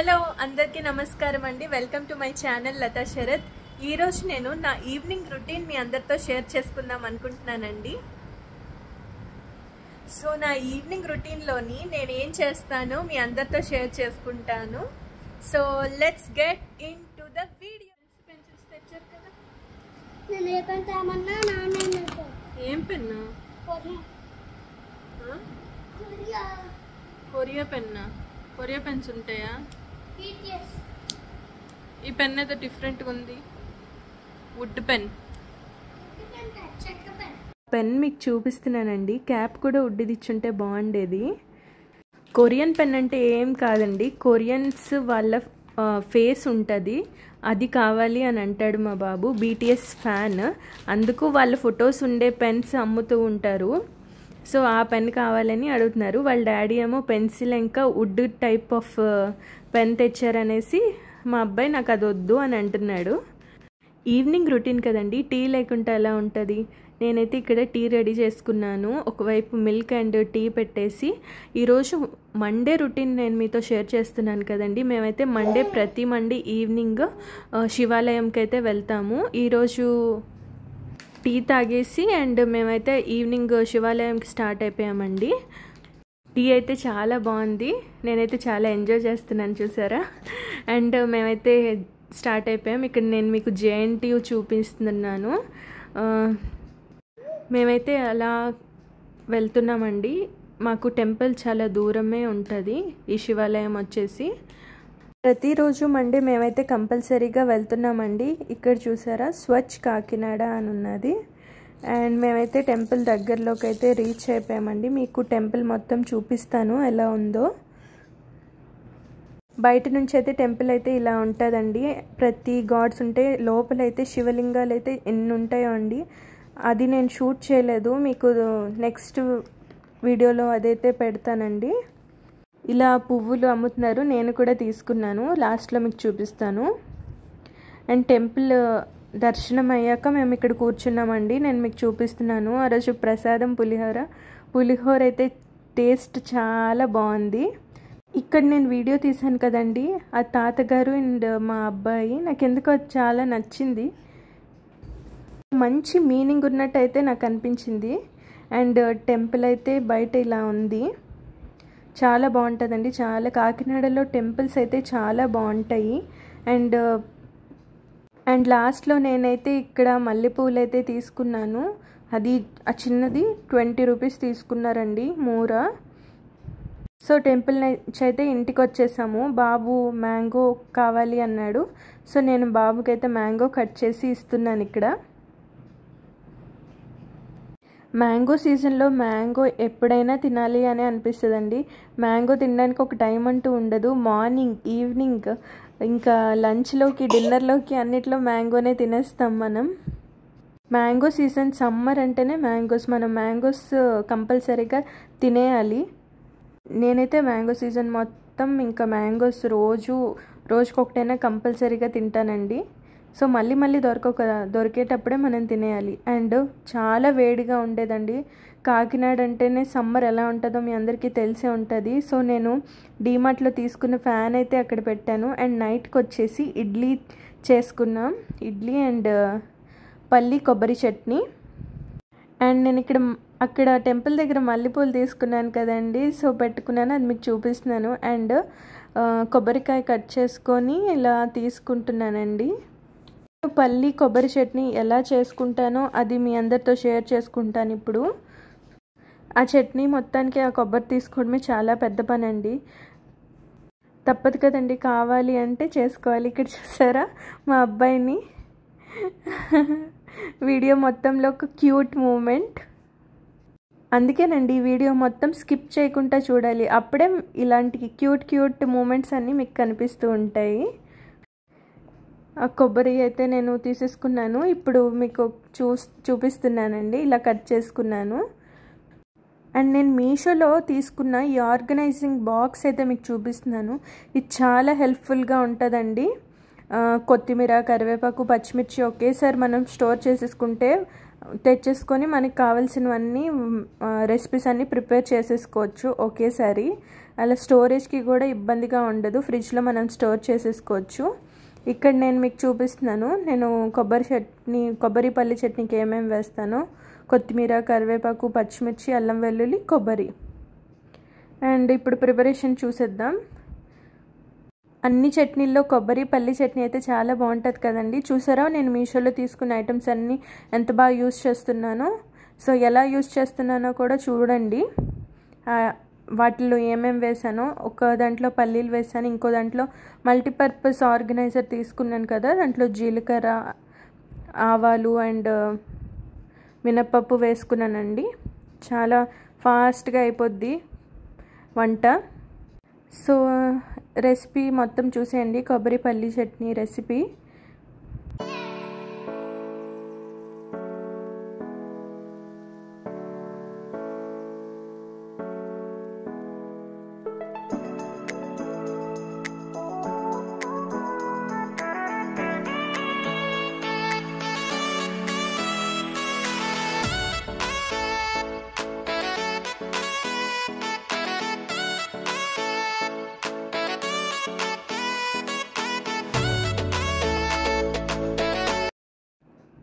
hello అందరికీ నమస్కారం అండి welcome to my channel Latha Sharath ఈరోజు నేను నా ఈవినింగ్ రొటీన్ మీ అందరితో షేర్ చేసుకుందాం అనుకుంటున్నానండి సో నా ఈవినింగ్ రొటీన్లోని నేను ఏం చేస్తానో మీ అందరితో షేర్ చేసుకుంటాను so let's get into the video కదా ఏం కొరియా పెన్స్ ఉంటాయా ఈ పెన్ ఏదో డిఫరెంట్ ఉంది వుడ్ పెన్ పెన్ మీకు చూపిస్తున్నానండి క్యాప్ కూడా వుడ్ది ఇచ్చుంటే బాగుండేది కొరియన్ పెన్ అంటే ఏం కాదండి కొరియన్స్ వాళ్ళ ఫేస్ ఉంటుంది అది కావాలి అని అంటాడు మా బాబు బీటీఎస్ ఫ్యాన్ అందుకు వాళ్ళ ఫొటోస్ ఉండే పెన్స్ అమ్ముతూ ఉంటారు సో ఆ పెన్ కావాలని అడుగుతున్నారు వాళ్ళ డాడీ ఏమో పెన్సిల్ ఇంకా వుడ్ టైప్ ఆఫ్ పెన్ తెచ్చారనేసి మా అబ్బాయి నాకు అది వద్దు అని అంటున్నాడు ఈవినింగ్ రొటీన్ కదండి టీ లేకుండా ఎలా ఉంటుంది నేనైతే ఇక్కడ టీ రెడీ చేసుకున్నాను ఒకవైపు మిల్క్ అండ్ టీ పెట్టేసి ఈరోజు మండే రొటీన్ నేను మీతో షేర్ చేస్తున్నాను కదండి మేమైతే మండే ప్రతి మండే ఈవినింగ్ శివాలయంకి అయితే వెళ్తాము ఈరోజు టీ తాగేసి అండ్ మేమైతే ఈవినింగ్ శివాలయంకి స్టార్ట్ అయిపోయామండి టీ అయితే చాలా బాగుంది నేనైతే చాలా ఎంజాయ్ చేస్తున్నాను చూసారా అండ్ మేమైతే స్టార్ట్ అయిపోయాం ఇక్కడ నేను మీకు జేఎన్టీయు చూపిస్తున్నాను మేమైతే అలా వెళ్తున్నామండి మాకు టెంపుల్ చాలా దూరమే ఉంటుంది ఈ శివాలయం వచ్చేసి ప్రతిరోజు మండే మేమైతే కంపల్సరీగా వెళ్తున్నామండి ఇక్కడ చూసారా స్వచ్ఛ కాకినాడ అని ఉన్నది అండ్ మేమైతే టెంపుల్ దగ్గరలోకి అయితే రీచ్ అయిపోయామండి మీకు టెంపుల్ మొత్తం చూపిస్తాను ఎలా ఉందో బయట నుంచి అయితే టెంపుల్ అయితే ఇలా ఉంటుందండి ప్రతి గాడ్స్ ఉంటే లోపలైతే శివలింగాలు అయితే ఎన్ని ఉంటాయో అండి అది నేను షూట్ చేయలేదు మీకు నెక్స్ట్ వీడియోలో అదైతే పెడతానండి ఇలా పువ్వులు అమ్ముతున్నారు నేను కూడా తీసుకున్నాను లాస్ట్లో మీకు చూపిస్తాను అండ్ టెంపుల్ దర్శనం అయ్యాక మేము ఇక్కడ కూర్చున్నామండి నేను మీకు చూపిస్తున్నాను ఆ రోజు ప్రసాదం పులిహోర పులిహోర అయితే టేస్ట్ చాలా బాగుంది ఇక్కడ నేను వీడియో తీశాను కదండి ఆ తాతగారు అండ్ మా అబ్బాయి నాకు ఎందుకో చాలా నచ్చింది మంచి మీనింగ్ ఉన్నట్టయితే నాకు అనిపించింది అండ్ టెంపుల్ అయితే బయట ఇలా ఉంది చాలా బాగుంటుందండి చాలా కాకినాడలో టెంపుల్స్ అయితే చాలా బాగుంటాయి అండ్ అండ్ లాస్ట్లో నేనైతే ఇక్కడ మల్లెపూలు అయితే తీసుకున్నాను అది ఆ చిన్నది ట్వంటీ రూపీస్ తీసుకున్నారండి మూర సో టెంపుల్ నుంచి అయితే ఇంటికి వచ్చేసాము బాబు మ్యాంగో కావాలి అన్నాడు సో నేను బాబుకి అయితే మ్యాంగో కట్ చేసి ఇస్తున్నాను ఇక్కడ మ్యాంగో సీజన్లో మ్యాంగో ఎప్పుడైనా తినాలి అని అనిపిస్తుందండి మ్యాంగో తినడానికి ఒక టైం అంటూ ఉండదు మార్నింగ్ ఈవినింగ్ ఇంకా లంచ్లోకి డిన్నర్లోకి అన్నిట్లో మ్యాంగోనే తినేస్తాం మనం మ్యాంగో సీజన్ సమ్మర్ అంటేనే మ్యాంగోస్ మనం మ్యాంగోస్ కంపల్సరీగా తినేయాలి నేనైతే మ్యాంగో సీజన్ మొత్తం ఇంకా మ్యాంగోస్ రోజు రోజుకొకటైనా కంపల్సరీగా తింటానండి సో మళ్ళీ మళ్ళీ దొరకొక దొరికేటప్పుడే మనం తినేయాలి అండ్ చాలా వేడిగా ఉండేదండి కాకినాడ అంటేనే సమ్మర్ ఎలా ఉంటుందో మీ అందరికీ తెలిసే ఉంటుంది సో నేను డీమార్ట్లో తీసుకున్న ఫ్యాన్ అయితే అక్కడ పెట్టాను అండ్ నైట్కి వచ్చేసి ఇడ్లీ చేసుకున్నాం ఇడ్లీ అండ్ పల్లి కొబ్బరి చట్నీ అండ్ నేను ఇక్కడ అక్కడ టెంపుల్ దగ్గర మల్లెపూలు తీసుకున్నాను కదండి సో పెట్టుకున్నాను అది మీకు చూపిస్తున్నాను అండ్ కొబ్బరికాయ కట్ చేసుకొని ఇలా తీసుకుంటున్నానండి పల్లి కొబ్బరి చట్నీ ఎలా చేసుకుంటానో అది మీ అందరితో షేర్ చేసుకుంటాను ఇప్పుడు ఆ చట్నీ మొత్తానికి ఆ కొబ్బరి తీసుకోవడమే చాలా పెద్ద పని అండి తప్పదు కదండి కావాలి అంటే చేసుకోవాలి ఇక్కడ చూసారా మా అబ్బాయిని వీడియో మొత్తంలో ఒక క్యూట్ మూమెంట్ అందుకేనండి ఈ వీడియో మొత్తం స్కిప్ చేయకుండా చూడాలి అప్పుడే ఇలాంటి క్యూట్ క్యూట్ మూమెంట్స్ అన్నీ మీకు కనిపిస్తూ ఉంటాయి ఆ కొబ్బరి అయితే నేను తీసేసుకున్నాను ఇప్పుడు మీకు చూ చూపిస్తున్నానండి ఇలా కట్ చేసుకున్నాను అండ్ నేను మీషోలో తీసుకున్న ఈ ఆర్గనైజింగ్ బాక్స్ అయితే మీకు చూపిస్తున్నాను ఇది చాలా హెల్ప్ఫుల్గా ఉంటుందండి కొత్తిమీర కరివేపాకు పచ్చిమిర్చి ఒకేసారి మనం స్టోర్ చేసేసుకుంటే తెచ్చేసుకొని మనకు కావాల్సినవన్నీ రెసిపీస్ అన్నీ ప్రిపేర్ చేసేసుకోవచ్చు ఒకేసారి అలా స్టోరేజ్కి కూడా ఇబ్బందిగా ఉండదు ఫ్రిడ్జ్లో మనం స్టోర్ చేసేసుకోవచ్చు ఇక్కడ నేను మీకు చూపిస్తున్నాను నేను కొబ్బరి చట్నీ కొబ్బరి పల్లి చట్నీకి ఏమేమి వేస్తానో కొత్తిమీర కరివేపాకు పచ్చిమిర్చి అల్లం వెల్లుల్లి కొబ్బరి అండ్ ఇప్పుడు ప్రిపరేషన్ చూసేద్దాం అన్ని చట్నీల్లో కొబ్బరి పల్లి చట్నీ అయితే చాలా బాగుంటుంది కదండి చూసారా నేను మీషోలో తీసుకున్న ఐటమ్స్ అన్నీ ఎంత బాగా యూస్ చేస్తున్నానో సో ఎలా యూస్ చేస్తున్నానో కూడా చూడండి వాటిలో ఏమేమి వేసానో ఒక దాంట్లో పల్లీలు వేసాను ఇంకో దాంట్లో మల్టీపర్పస్ ఆర్గనైజర్ తీసుకున్నాను కదా దాంట్లో జీలకర్ర ఆవాలు అండ్ మినప్పప్పు వేసుకున్నానండి చాలా ఫాస్ట్గా అయిపోద్ది వంట సో రెసిపీ మొత్తం చూసేయండి కొబ్బరి పల్లి చట్నీ రెసిపీ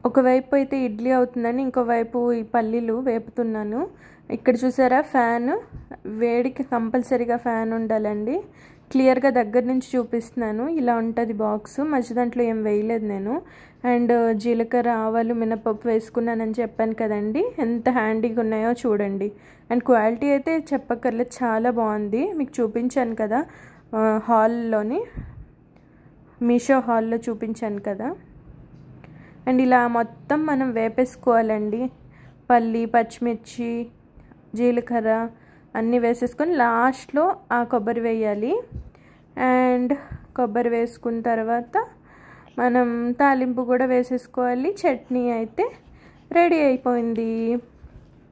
ఒకవైపు అయితే ఇడ్లీ అవుతుందని ఇంకోవైపు ఈ పల్లీలు వేపుతున్నాను ఇక్కడ చూసారా ఫ్యాన్ వేడికి కంపల్సరీగా ఫ్యాన్ ఉండాలండి క్లియర్గా దగ్గర నుంచి చూపిస్తున్నాను ఇలా ఉంటుంది బాక్స్ మధ్య దాంట్లో ఏం వేయలేదు నేను అండ్ జీలకర్ర ఆవాలు మినపప్పు వేసుకున్నానని చెప్పాను కదండి ఎంత హ్యాండీగా ఉన్నాయో చూడండి అండ్ క్వాలిటీ అయితే చెప్పక్కర్లేదు చాలా బాగుంది మీకు చూపించాను కదా హాల్లోని మీషో హాల్లో చూపించాను కదా అండ్ ఇలా మొత్తం మనం వేపేసుకోవాలండి పల్లి పచ్చిమిర్చి జీలకర్ర అన్నీ వేసేసుకొని లాస్ట్లో ఆ కొబ్బరి వేయాలి అండ్ కొబ్బరి వేసుకున్న తర్వాత మనం తాలింపు కూడా వేసేసుకోవాలి చట్నీ అయితే రెడీ అయిపోయింది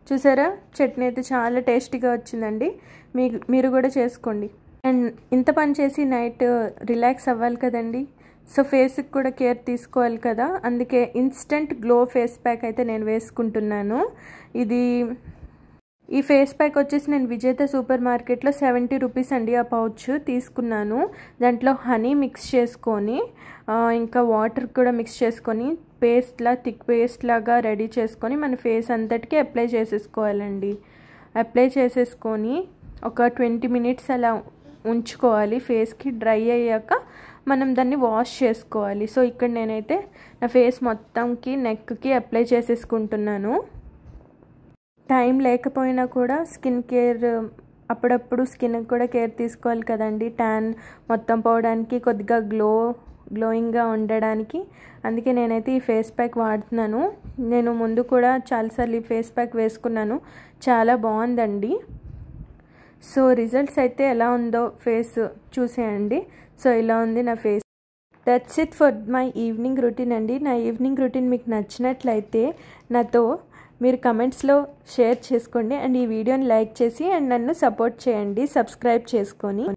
చూసారా చట్నీ అయితే చాలా టేస్టీగా వచ్చిందండి మీ మీరు కూడా చేసుకోండి అండ్ ఇంత పని చేసి నైట్ రిలాక్స్ అవ్వాలి కదండి సో ఫేస్కి కూడా కేర్ తీసుకోవాలి కదా అందుకే ఇన్స్టెంట్ గ్లో ఫేస్ ప్యాక్ అయితే నేను వేసుకుంటున్నాను ఇది ఈ ఫేస్ ప్యాక్ వచ్చేసి నేను విజేత సూపర్ మార్కెట్లో సెవెంటీ రూపీస్ అండి ఆ పౌచ్ తీసుకున్నాను దాంట్లో హనీ మిక్స్ చేసుకొని ఇంకా వాటర్ కూడా మిక్స్ చేసుకొని పేస్ట్లా థిక్ పేస్ట్ లాగా రెడీ చేసుకొని మన ఫేస్ అంతటికి అప్లై చేసేసుకోవాలండి అప్లై చేసేసుకొని ఒక ట్వంటీ మినిట్స్ అలా ఉంచుకోవాలి ఫేస్కి డ్రై అయ్యాక మనం దాన్ని వాష్ చేసుకోవాలి సో ఇక్కడ నేనైతే నా ఫేస్ మొత్తంకి నెక్కి అప్లై చేసేసుకుంటున్నాను టైం లేకపోయినా కూడా స్కిన్ కేర్ అప్పుడప్పుడు స్కిన్ కూడా కేర్ తీసుకోవాలి కదండి ట్యాన్ మొత్తం పోవడానికి కొద్దిగా గ్లో గ్లోయింగ్గా ఉండడానికి అందుకే నేనైతే ఈ ఫేస్ ప్యాక్ వాడుతున్నాను నేను ముందు కూడా చాలాసార్లు ఈ ఫేస్ ప్యాక్ వేసుకున్నాను చాలా బాగుందండి సో రిజల్ట్స్ అయితే ఎలా ఉందో ఫేస్ చూసేయండి సో ఇలా ఉంది నా face that's it for my evening routine అండి నా ఈవినింగ్ రొటీన్ మీకు నచ్చినట్లయితే నాతో మీరు కమెంట్స్లో షేర్ చేసుకోండి అండ్ ఈ వీడియోని లైక్ చేసి అండ్ నన్ను సపోర్ట్ చేయండి సబ్స్క్రైబ్ చేసుకొని